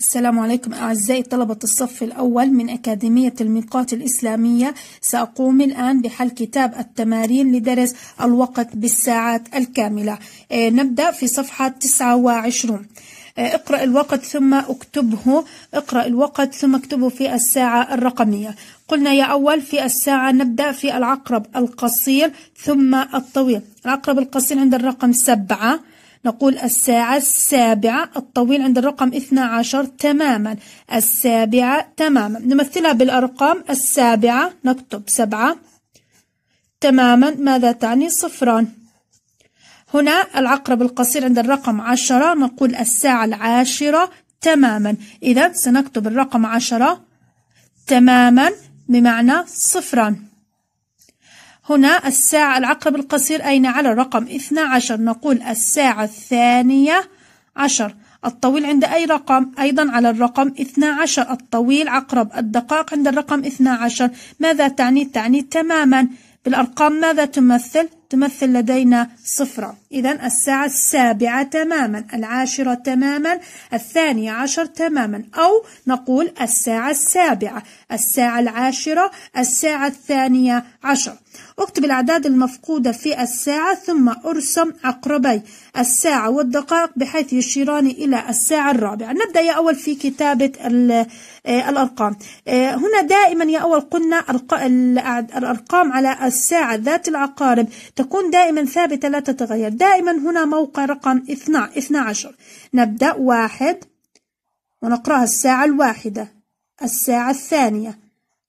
السلام عليكم أعزائي طلبة الصف الأول من أكاديمية الميقات الإسلامية سأقوم الآن بحل كتاب التمارين لدرس الوقت بالساعات الكاملة آه، نبدأ في صفحة 29 آه، اقرأ الوقت ثم اكتبه اقرأ الوقت ثم اكتبه في الساعة الرقمية قلنا يا أول في الساعة نبدأ في العقرب القصير ثم الطويل العقرب القصير عند الرقم سبعة نقول الساعة السابعة الطويل عند الرقم 12 تماما السابعة تماما نمثلها بالأرقام السابعة نكتب سبعة تماما ماذا تعني صفران هنا العقرب القصير عند الرقم عشرة نقول الساعة العاشرة تماما إذا سنكتب الرقم عشرة تماما بمعنى صفران هنا الساعة العقرب القصير أين على الرقم 12 نقول الساعة الثانية عشر الطويل عند أي رقم أيضا على الرقم 12 الطويل عقرب الدقائق عند الرقم 12 ماذا تعني؟ تعني تماما بالأرقام ماذا تمثل؟ تمثل لدينا صفرة إذا الساعة السابعة تماما العاشرة تماما الثانية عشر تماما أو نقول الساعة السابعة الساعة العاشرة الساعة الثانية عشر اكتب الأعداد المفقودة في الساعة ثم أرسم عقربي الساعة والدقائق بحيث يشيران إلى الساعة الرابعة نبدأ يا أول في كتابة آه، الأرقام آه، هنا دائما يا أول قلنا الأرقام على الساعة ذات العقارب تكون دائما ثابتة لا تتغير دائما هنا موقع رقم 12 نبدأ واحد ونقرأها الساعة الواحدة الساعة الثانية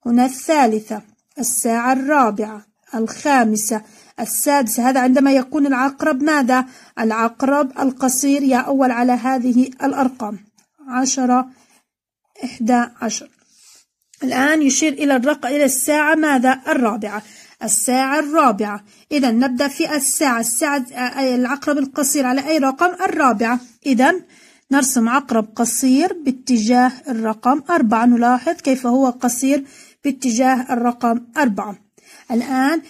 هنا الثالثة الساعة الرابعة الخامسة السادسة هذا عندما يكون العقرب ماذا؟ العقرب القصير يأول على هذه الأرقام عشرة إحدى عشر الآن يشير إلى الرقم إلى الساعة ماذا؟ الرابعة الساعة الرابعة إذا نبدأ في الساعة الساعة العقرب القصير على أي رقم الرابعة إذا نرسم عقرب قصير باتجاه الرقم أربعة نلاحظ كيف هو قصير باتجاه الرقم أربعة الآن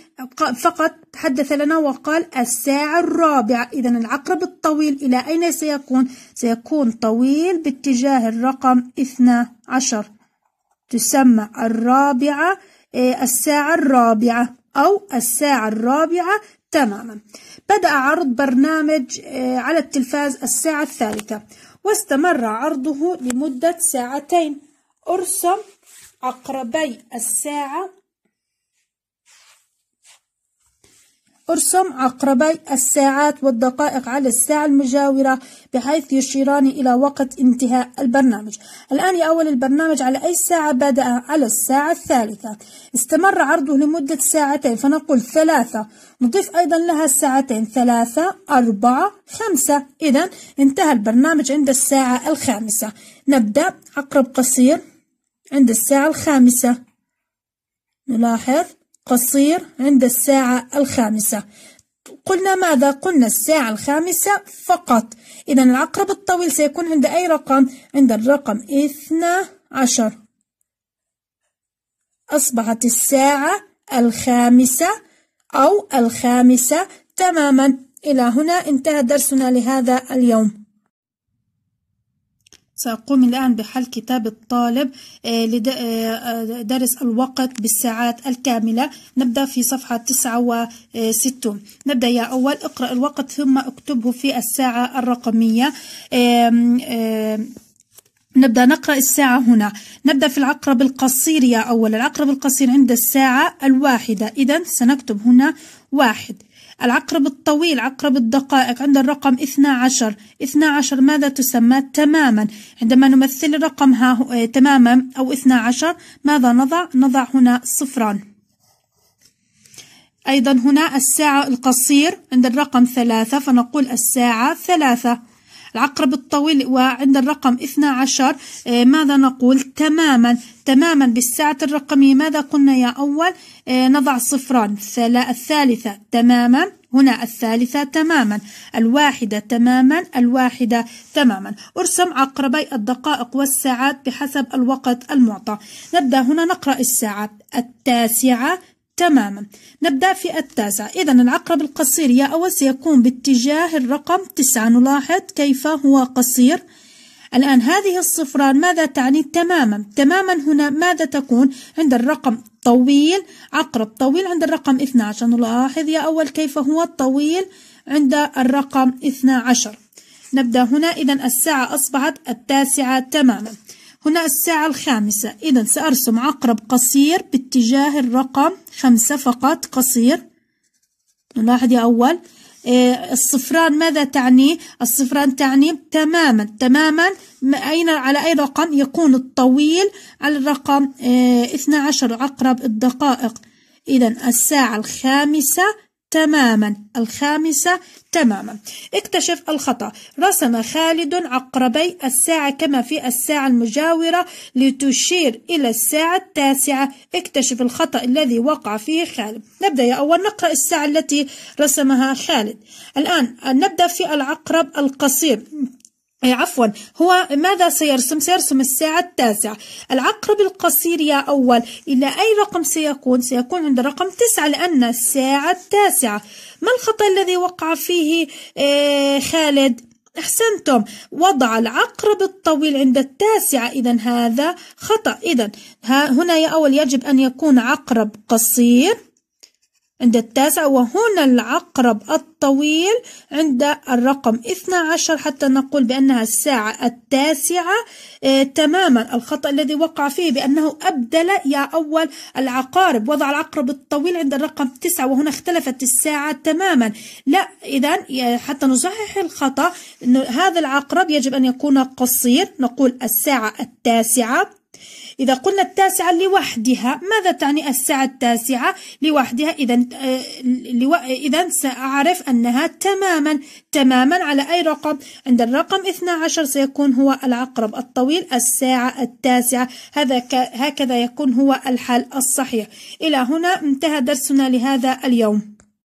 فقط تحدث لنا وقال الساعة الرابعة إذا العقرب الطويل إلى أين سيكون؟ سيكون طويل باتجاه الرقم 12 تسمى الرابعة إيه، الساعة الرابعة أو الساعة الرابعة تماما بدأ عرض برنامج آه، على التلفاز الساعة الثالثة واستمر عرضه لمدة ساعتين ارسم عقربي الساعة ارسم عقربي الساعات والدقائق على الساعة المجاورة بحيث يشيران إلى وقت انتهاء البرنامج الآن يأول البرنامج على أي ساعة بدأ على الساعة الثالثة استمر عرضه لمدة ساعتين فنقول ثلاثة نضيف أيضا لها ساعتين ثلاثة أربعة خمسة إذا انتهى البرنامج عند الساعة الخامسة نبدأ عقرب قصير عند الساعة الخامسة نلاحظ قصير عند الساعة الخامسة قلنا ماذا؟ قلنا الساعة الخامسة فقط إذا العقرب الطويل سيكون عند أي رقم؟ عند الرقم 12 أصبحت الساعة الخامسة أو الخامسة تماما إلى هنا انتهى درسنا لهذا اليوم سأقوم الآن بحل كتاب الطالب آه، لدرس آه، آه، الوقت بالساعات الكاملة نبدأ في صفحة 69 نبدأ يا أول اقرأ الوقت ثم اكتبه في الساعة الرقمية نبدأ نقرأ الساعة هنا نبدأ في العقرب القصير يا أول العقرب القصير عند الساعة الواحدة إذا سنكتب هنا واحد العقرب الطويل عقرب الدقائق عند الرقم 12 12 ماذا تسمى تماما عندما نمثل الرقم ها آه، تماما أو 12 ماذا نضع نضع هنا صفران أيضا هنا الساعة القصير عند الرقم ثلاثة فنقول الساعة ثلاثة العقرب الطويل وعند الرقم 12 آه، ماذا نقول تماما تماما بالساعة الرقمية ماذا قلنا يا أول آه نضع صفران الثالثة تماما هنا الثالثة تماما الواحدة تماما الواحدة تماما ارسم عقربي الدقائق والساعات بحسب الوقت المعطى نبدأ هنا نقرأ الساعة التاسعة تماما نبدأ في التاسع إذا العقرب القصير يا أول سيكون باتجاه الرقم تسعة نلاحظ كيف هو قصير الآن هذه الصفران ماذا تعني تماما تماما هنا ماذا تكون عند الرقم طويل عقرب طويل عند الرقم 12 نلاحظ يا أول كيف هو الطويل عند الرقم 12 نبدأ هنا إذا الساعة أصبحت التاسعة تماما هنا الساعة الخامسة إذا سأرسم عقرب قصير باتجاه الرقم خمسة فقط قصير نلاحظ يا أول إيه، الصفران ماذا تعني الصفران تعني تماما تماما أين على أي رقم يكون الطويل على الرقم 12 إيه، عقرب الدقائق إذا الساعة الخامسة تماما الخامسة تماما اكتشف الخطأ رسم خالد عقربي الساعة كما في الساعة المجاورة لتشير إلى الساعة التاسعة اكتشف الخطأ الذي وقع فيه خالد نبدأ يا أول نقرأ الساعة التي رسمها خالد الآن نبدأ في العقرب القصير إيه، عفوا هو ماذا سيرسم سيرسم الساعة التاسعة العقرب القصير يا أول إلى أي رقم سيكون سيكون عند رقم تسعة لأن الساعة التاسعة ما الخطأ الذي وقع فيه إيه، خالد أحسنتم وضع العقرب الطويل عند التاسعة إذا هذا خطأ إذا هنا يا أول يجب أن يكون عقرب قصير عند التاسع وهنا العقرب الطويل عند الرقم 12 حتى نقول بأنها الساعة التاسعة آه تماما الخطأ الذي وقع فيه بأنه أبدل يا أول العقارب وضع العقرب الطويل عند الرقم 9 وهنا اختلفت الساعة تماما لا إذا حتى نصحح الخطأ أنه هذا العقرب يجب أن يكون قصير نقول الساعة التاسعة إذا قلنا التاسعة لوحدها ماذا تعني الساعة التاسعة لوحدها إذا آه، إذا سأعرف أنها تماما تماما على أي رقم عند الرقم 12 سيكون هو العقرب الطويل الساعة التاسعة هذا هكذا يكون هو الحل الصحيح إلى هنا انتهى درسنا لهذا اليوم